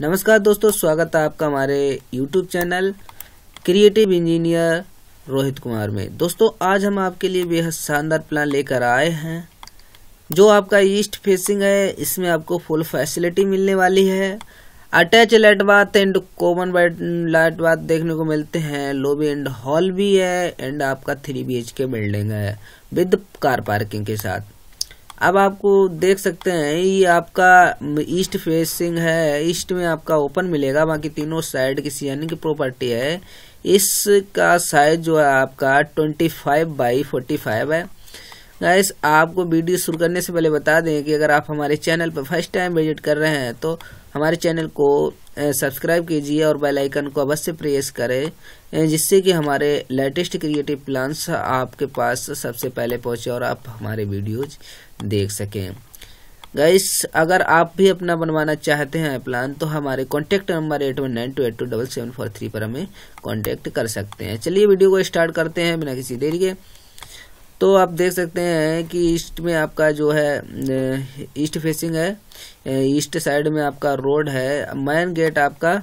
नमस्कार दोस्तों स्वागत है आपका हमारे YouTube channel creative engineer Rohit Kumar में दोस्तों आज हम आपके लिए बेहद शानदार प्लान लेकर आए हैं जो आपका ईस्ट फेसिंग है इसमें आपको फुल फैसिलिटी मिलने वाली है attach light bath and common light bath देखने को मिलते हैं लोबी एंड हॉल भी है एंड आपका थ्री बी के बिल्डिंग है विद कार पार्किंग के साथ अब आपको देख सकते हैं ये आपका ईस्ट फेसिंग है ईस्ट में आपका ओपन मिलेगा बाकी तीनों साइड की सीएनई की प्रॉपर्टी है इसका साइज जो है आपका twenty five by forty five है गाइस आपको वीडियो शुरू करने से पहले बता दें कि अगर आप हमारे चैनल पर फर्स्ट टाइम विजिट कर रहे हैं तो हमारे चैनल को सब्सक्राइब कीजिए और बेल आइकन को अवश्य प्रेस करें जिससे कि हमारे लेटेस्ट क्रिएटिव प्लान्स आपके पास सबसे पहले पहुंचे और आप हमारे वीडियोज देख सकें गाइस अगर आप भी अपना बनवाना चाहते हैं प्लान तो हमारे contact number eight one nine two eight two double seven four three पर हमें कॉन्टैक्ट कर सकते हैं चलिए वीडियो को स्टार्ट करते हैं बिना किसी देरी के तो आप देख सकते हैं कि ईस्ट में आपका जो है ईस्ट फेसिंग है ईस्ट साइड में आपका रोड है मैन गेट आपका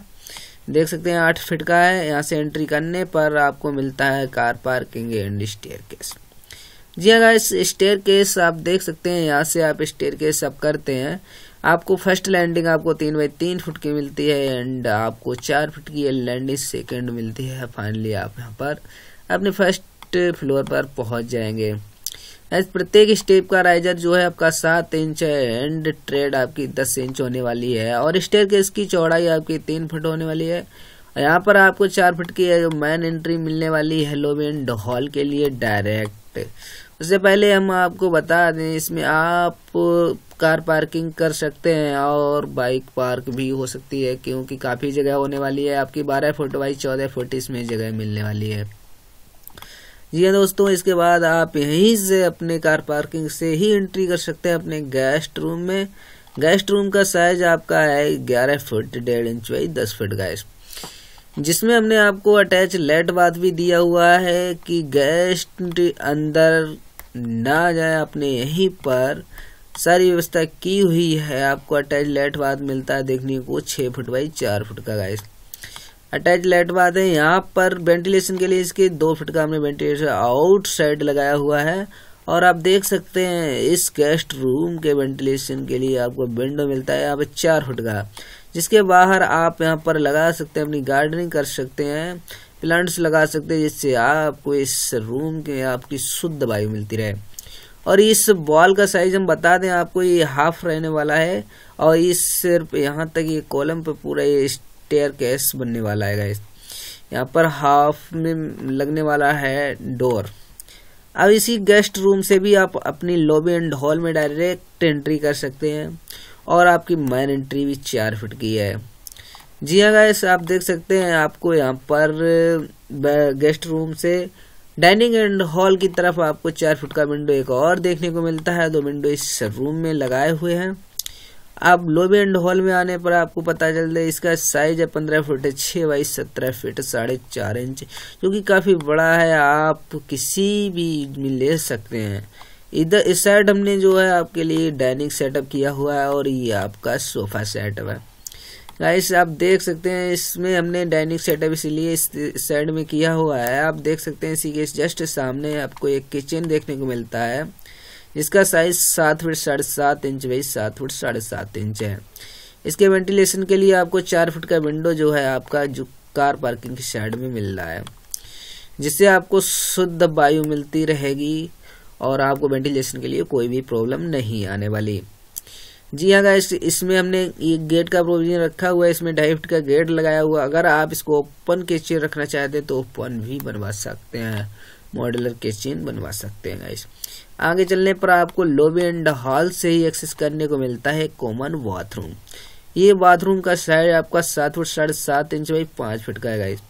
देख सकते हैं आठ फिट का है यहाँ से एंट्री करने पर आपको मिलता है car parking and staircase जी हाँ इस स्टेयर केस आप देख सकते हैं यहाँ से आप स्टेयर केस सब करते हैं आपको फर्स्ट लैंडिंग आपको तीन बाई तीन फुट की मिलती है एंड आपको चार फुट की लैंडिंग सेकेंड मिलती है फाइनली आप यहाँ पर अपने फर्स्ट फर्स्ट फ्लोर पर पहुंच जाएंगे प्रत्येक स्टेप का राइजर जो है आपका सात इंच है एंड ट्रेड आपकी दस इंच होने वाली है और स्टेयर केस की चौड़ाई आपकी तीन फुट होने वाली है यहाँ पर आपको चार फुट की जो मैन एंट्री मिलने वाली है लोवेन हॉल के लिए डायरेक्ट उससे पहले हम आपको बता दें इसमें आप कार पार्किंग कर सकते हैं और बाइक पार्क भी हो सकती है क्योंकि काफ़ी जगह होने वाली है आपकी बारह फुट बाई चौदह फुट इसमें जगह मिलने वाली है जी हाँ दोस्तों इसके बाद आप यहीं से अपने कार पार्किंग से ही एंट्री कर सकते हैं अपने गेस्ट रूम में गेस्ट रूम का साइज आपका है ग्यारह फुट डेढ़ इंच बाई दस फुट गैस जिसमें हमने आपको अटैच लेट बात भी दिया हुआ है कि गेस्ट अंदर ना जाए आपने यहीं पर सारी व्यवस्था की हुई है आपको अटैच लेट बात मिलता है देखने को छः फुट बाई चार फुट का गैस अटैच लाइट बाद है यहाँ पर वेंटिलेशन के लिए इसके दो फिट का हमने वेंटिलेशन आउटसाइड लगाया हुआ है और आप देख सकते हैं इस गेस्ट रूम के वेंटिलेशन के लिए आपको विंडो मिलता है यहाँ पर चार फुट का जिसके बाहर आप यहाँ पर लगा सकते हैं अपनी गार्डनिंग कर सकते हैं प्लांट्स लगा सकते हैं जिससे आपको इस रूम के आपकी शुद्ध वायु मिलती रहे और इस बॉल का साइज हम बता दें आपको ये हाफ रहने वाला है और इस सिर्फ यहाँ तक ये कॉलम पर पूरा ये टेयर केस बनने वाला है गाइस यहाँ पर हाफ में लगने वाला है डोर अब इसी गेस्ट रूम से भी आप अपनी लॉबी एंड हॉल में डायरेक्ट एंट्री कर सकते हैं और आपकी मैन एंट्री भी चार फिट की है जी हाँ गाइस आप देख सकते हैं आपको यहाँ पर गेस्ट रूम से डाइनिंग एंड हॉल की तरफ आपको चार फुट का विंडो एक और देखने को मिलता है दो विंडो इस रूम में लगाए हुए हैं आप लोबी एंड हॉल में आने पर आपको पता चलता है इसका साइज है पंद्रह फीट छः बाई सत्रह फीट साढ़े चार इंच जो कि काफ़ी बड़ा है आप किसी भी में ले सकते हैं इधर इस साइड हमने जो है आपके लिए डाइनिंग सेटअप किया हुआ है और ये आपका सोफ़ा सेटअप है गाइस आप देख सकते हैं इसमें हमने डाइनिंग सेटअप इसीलिए इस साइड में किया हुआ है आप देख सकते हैं इसी के जस्ट सामने आपको एक किचन देखने को मिलता है इसका साइज सात फीट साढ़े सात इंच वही सात फुट साढ़े सात इंच है इसके वेंटिलेशन के लिए आपको चार फुट का विंडो जो है आपका जो कार पार्किंग की साइड में मिल रहा है जिससे आपको शुद्ध वायु मिलती रहेगी और आपको वेंटिलेशन के लिए कोई भी प्रॉब्लम नहीं आने वाली जी हाँ गाइस इसमें हमने ये गेट का प्रोविजन रखा हुआ है इसमें ढाई फिट का गेट लगाया हुआ अगर आप इसको ओपन किचन रखना चाहते हैं तो ओपन भी बनवा सकते हैं मॉडलर किचन बनवा सकते हैं गाइस आगे चलने पर आपको लोबी एंड हॉल से ही एक्सेस करने को मिलता है कॉमन बाथरूम ये बाथरूम का साइज आपका सात फुट साढ़े सात इंच बाई पाँच फुट का है गाइस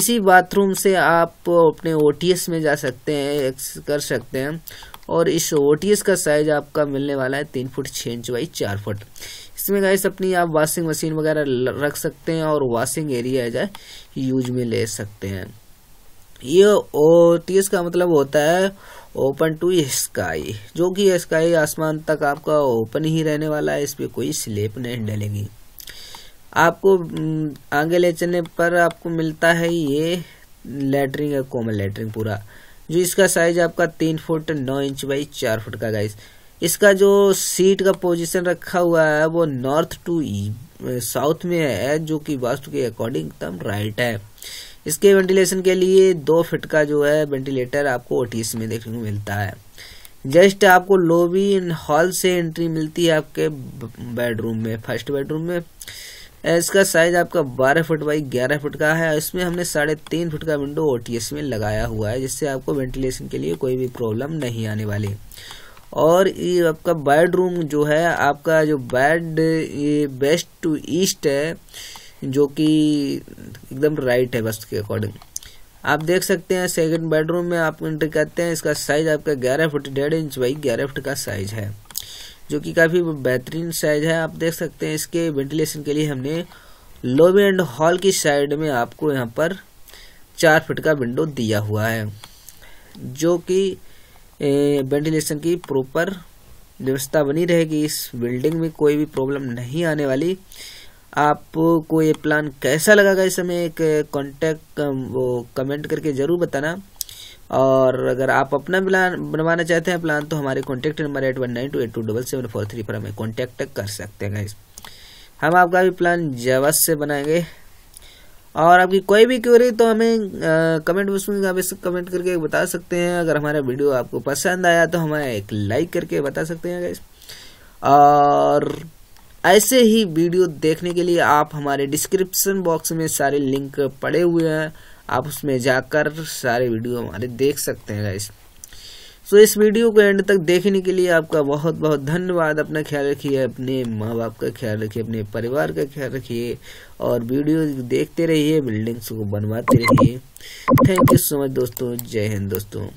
इसी बाथरूम से आप अपने ओ में जा सकते हैं कर सकते हैं और इस ओ का साइज आपका मिलने वाला है तीन फुट छः इंच बाई चार फुट इसमें गाइस अपनी आप वॉशिंग मशीन वगैरह रख सकते हैं और वॉशिंग एरिया है जाए यूज में ले सकते हैं ये ओ का मतलब होता है ओपन टू स्काई जो कि स्काई आसमान तक आपका ओपन ही रहने वाला है इस पर कोई स्लेप नहीं डलेगी आपको आगे ले चलने पर आपको मिलता है ये लेटरिंग है कॉमन लेटरिंग पूरा जो इसका साइज आपका तीन फुट नौ इंच बाई चार फुट का गाइस इसका जो सीट का पोजीशन रखा हुआ है वो नॉर्थ टू साउथ में है जो कि वास्तु के अकॉर्डिंग एकदम राइट है इसके वेंटिलेशन के लिए दो फिट का जो है वेंटिलेटर आपको ओटीएस में देखने को मिलता है जस्ट आपको लोबी इन हॉल से एंट्री मिलती है आपके बेडरूम में फर्स्ट बेडरूम में इसका साइज आपका 12 फुट बाई 11 फुट का है इसमें हमने साढ़े तीन फुट का विंडो ओ में लगाया हुआ है जिससे आपको वेंटिलेशन के लिए कोई भी प्रॉब्लम नहीं आने वाली और ये आपका बेडरूम जो है आपका जो बेड ये बेस्ट टू ईस्ट है जो कि एकदम राइट है वस्तु के अकॉर्डिंग आप देख सकते हैं सेकंड बेडरूम में आप एंट्री करते हैं इसका साइज आपका ग्यारह फुट डेढ़ इंच बाई ग्यारह फुट का साइज है जो कि काफ़ी बेहतरीन साइज है आप देख सकते हैं इसके वेंटिलेशन के लिए हमने लोबी एंड हॉल की साइड में आपको यहाँ पर चार फिट का विंडो दिया हुआ है जो कि वेंटिलेशन की प्रॉपर व्यवस्था बनी रहेगी इस बिल्डिंग में कोई भी प्रॉब्लम नहीं आने वाली आपको ये प्लान कैसा लगा इस समय एक कॉन्टैक्ट वो कमेंट करके ज़रूर बताना और अगर आप अपना प्लान बनवाना चाहते हैं प्लान तो हमारे contact number eight one nine two eight two double seven four three पर हमें कॉन्टैक्ट कर सकते हैं गाइस हम आपका भी प्लान जवस से बनाएंगे और आपकी कोई भी क्वेरी तो हमें आ, कमेंट बॉक्स में आप कमेंट करके बता सकते हैं अगर हमारा वीडियो आपको पसंद आया तो हमें एक लाइक करके बता सकते हैं गाइस और ऐसे ही वीडियो देखने के लिए आप हमारे डिस्क्रिप्शन बॉक्स में सारे लिंक पड़े हुए हैं आप उसमें जाकर सारे वीडियो हमारे देख सकते हैं गाइस सो इस वीडियो को एंड तक देखने के लिए आपका बहुत बहुत धन्यवाद अपना ख्याल रखिए अपने माँ बाप का ख्याल रखिए अपने परिवार का ख्याल रखिए और वीडियो देखते रहिए बिल्डिंग्स को बनवाते रहिए थैंक यू सो मच दोस्तों जय हिंद दोस्तों